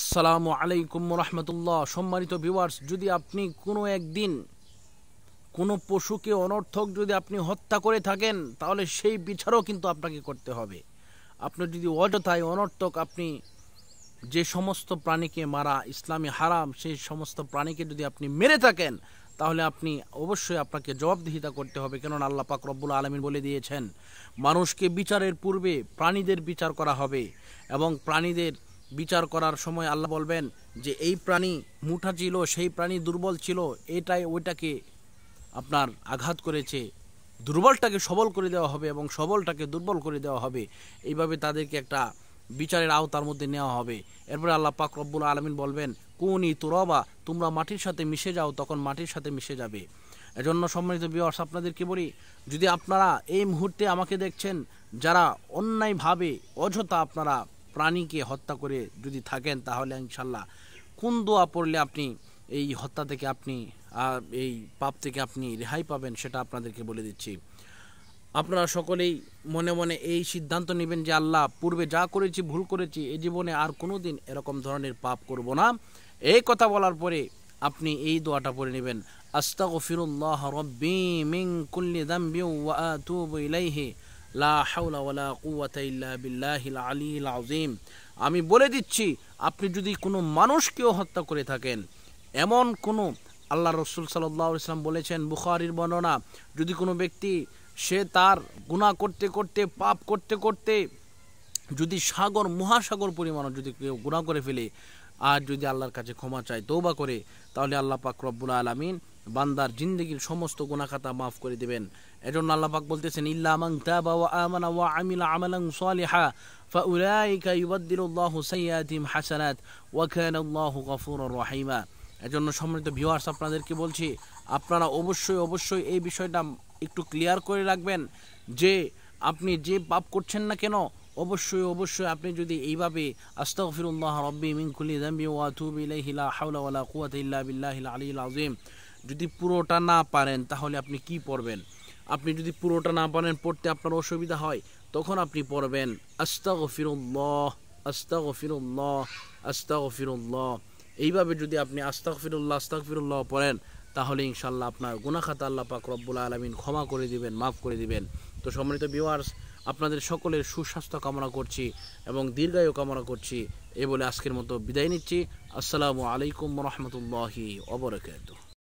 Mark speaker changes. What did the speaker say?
Speaker 1: আসসালামু আলাইকুম রহমতুল্লাহ সম্মানিত ভিউয়ার্স যদি আপনি কোনো একদিন কোনো পশুকে অনর্থক যদি আপনি হত্যা করে থাকেন তাহলে সেই বিচারও কিন্তু আপনাকে করতে হবে আপনি যদি অযথায় অনর্থক আপনি যে সমস্ত প্রাণীকে মারা ইসলামী হারাম সেই সমস্ত প্রাণীকে যদি আপনি মেরে থাকেন তাহলে আপনি অবশ্যই আপনাকে জবাবদিহিতা করতে হবে কেননা আল্লাহ পাক রব্বুল আলমিন বলে দিয়েছেন মানুষকে বিচারের পূর্বে প্রাণীদের বিচার করা হবে এবং প্রাণীদের বিচার করার সময় আল্লাহ বলবেন যে এই প্রাণী মুঠা ছিল সেই প্রাণী দুর্বল ছিল এটাই ওইটাকে আপনার আঘাত করেছে দুর্বলটাকে সবল করে দেওয়া হবে এবং সবলটাকে দুর্বল করে দেওয়া হবে এইভাবে তাদেরকে একটা বিচারের আওতার মধ্যে নেওয়া হবে এরপরে আল্লাহ পাক রব্বুল আলমিন বলবেন কোন তুরবা তোমরা মাটির সাথে মিশে যাও তখন মাটির সাথে মিশে যাবে এজন্য সম্মানিত বিয়র্স আপনাদেরকে বলি যদি আপনারা এই মুহূর্তে আমাকে দেখছেন যারা অন্যায়ভাবে অযথা আপনারা প্রাণীকে হত্যা করে যদি থাকেন তাহলে ইনশাল্লাহ কোন দোয়া পড়লে আপনি এই হত্যা থেকে আপনি এই পাপ থেকে আপনি রেহাই পাবেন সেটা আপনাদেরকে বলে দিচ্ছি আপনারা সকলেই মনে মনে এই সিদ্ধান্ত নেবেন যে আল্লাহ পূর্বে যা করেছি ভুল করেছি এই জীবনে আর কোনো দিন এরকম ধরনের পাপ করব না এই কথা বলার পরে আপনি এই দোয়াটা পড়ে নেবেন আস্তাগফিরুল্লাহ রব্বি মিং কুল্লি দাম্বিউ ওয়া আতুবু ইলাইহি লা আমি বলে দিচ্ছি আপনি যদি কোনো মানুষকেও হত্যা করে থাকেন এমন কোনো আল্লাহ রসুল সাল্লাহ ইসলাম বলেছেন বুখারির বর্ণনা যদি কোনো ব্যক্তি সে তার গুণা করতে করতে পাপ করতে করতে যদি সাগর মহাসাগর পরিমাণ যদি কেউ গুণা করে ফেলে আর যদি আল্লাহর কাছে ক্ষমা চায় তৌবা করে তাহলে আল্লাহ পাক রব্বুল আলমিন বান্দার জিন্দগির সমস্ত গুণাখাতা মাফ করে দেবেন এজন্য আল্লাপাক বলতেছেন ইল্লা মাং তাবা ওয়া আমানা ওয়া আমিলা আমালান সালিহা ফাউলাইকা يبدل الله হাসানাত ওয়া কানা আল্লাহু غفورا রাহিমা এজন্য সম্মানিত ভিউয়ার্স আপনাদেরকে বলছি আপনারা অবশ্যই অবশ্যই এই বিষয়টা একটু ক্লিয়ার করে রাখবেন যে আপনি যে পাপ করছেন না কেন অবশ্যই অবশ্যই আপনি যদি এইভাবে আস্তাগফিরুল্লাহ রব্বি মিন কুল্লি যামবি ওয়া আতুবু ইলাইহি লা হাওলা ওয়া লা কুওয়াতা ইল্লা বিল্লাহিল আলিয়্যিল আযীম যদি পুরোটা না পারেন তাহলে আপনি কি পড়বেন আপনি যদি পুরোটা না পারেন পড়তে আপনার অসুবিধা হয় তখন আপনি পড়বেন আস্তা গফিরুল্লাহ আস্তা গফিরুল্লাহ আস্তা গফিরুল্লাহ এইভাবে যদি আপনি আস্তা আস্তা আস্তাকফিরুল্লাহ পড়েন তাহলে ইনশাল্লাহ আপনার গুনাখাতা আল্লাহ পাক রব্বুল আলমিন ক্ষমা করে দিবেন মাফ করে দিবেন তো সম্মানিত ভিউয়ার্স আপনাদের সকলের সুস্বাস্থ্য কামনা করছি এবং দীর্ঘায়ু কামনা করছি এ বলে আজকের মতো বিদায় নিচ্ছি আসসালামু আলাইকুম রহমতুল্লাহি অবরাকাত